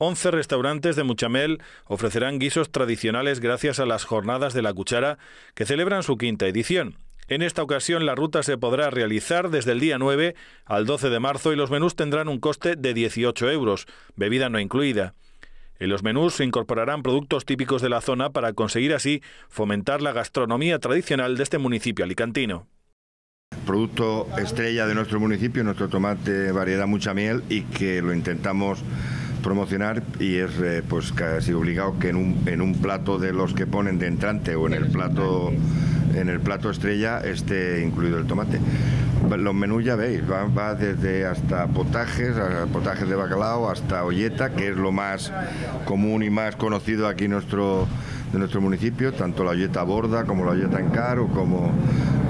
11 restaurantes de Muchamel ofrecerán guisos tradicionales gracias a las Jornadas de la Cuchara, que celebran su quinta edición. En esta ocasión la ruta se podrá realizar desde el día 9 al 12 de marzo y los menús tendrán un coste de 18 euros, bebida no incluida. En los menús se incorporarán productos típicos de la zona para conseguir así fomentar la gastronomía tradicional de este municipio alicantino. Producto estrella de nuestro municipio, nuestro tomate variedad Muchamel... y que lo intentamos promocionar y es eh, pues casi obligado que en un, en un plato de los que ponen de entrante o en el plato en el plato estrella esté incluido el tomate. Los menús ya veis, va, desde hasta potajes, potajes de bacalao, hasta olleta, que es lo más común y más conocido aquí en nuestro, de nuestro municipio, tanto la olleta borda como la olleta en caro, como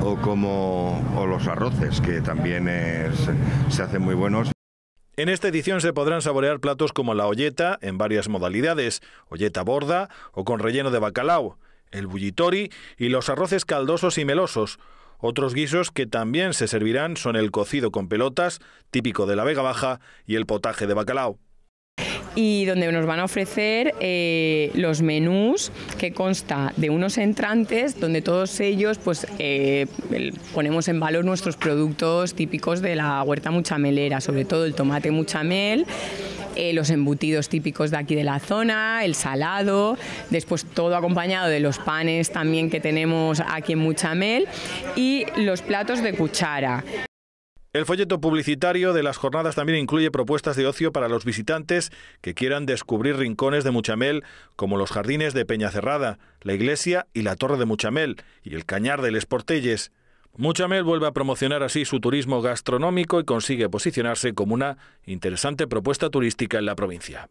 o como o los arroces que también se hacen muy buenos. En esta edición se podrán saborear platos como la olleta en varias modalidades, olleta borda o con relleno de bacalao, el bullitori y los arroces caldosos y melosos. Otros guisos que también se servirán son el cocido con pelotas, típico de la Vega Baja, y el potaje de bacalao y donde nos van a ofrecer eh, los menús que consta de unos entrantes donde todos ellos pues eh, ponemos en valor nuestros productos típicos de la huerta muchamelera, sobre todo el tomate muchamel. Eh, los embutidos típicos de aquí de la zona, el salado, después todo acompañado de los panes también que tenemos aquí en Muchamel y los platos de cuchara, el folleto publicitario de las jornadas también incluye propuestas de ocio para los visitantes que quieran descubrir rincones de Muchamel, como los jardines de Peñacerrada, la iglesia y la torre de Muchamel, y el cañar de Les Portelles. Muchamel vuelve a promocionar así su turismo gastronómico y consigue posicionarse como una interesante propuesta turística en la provincia.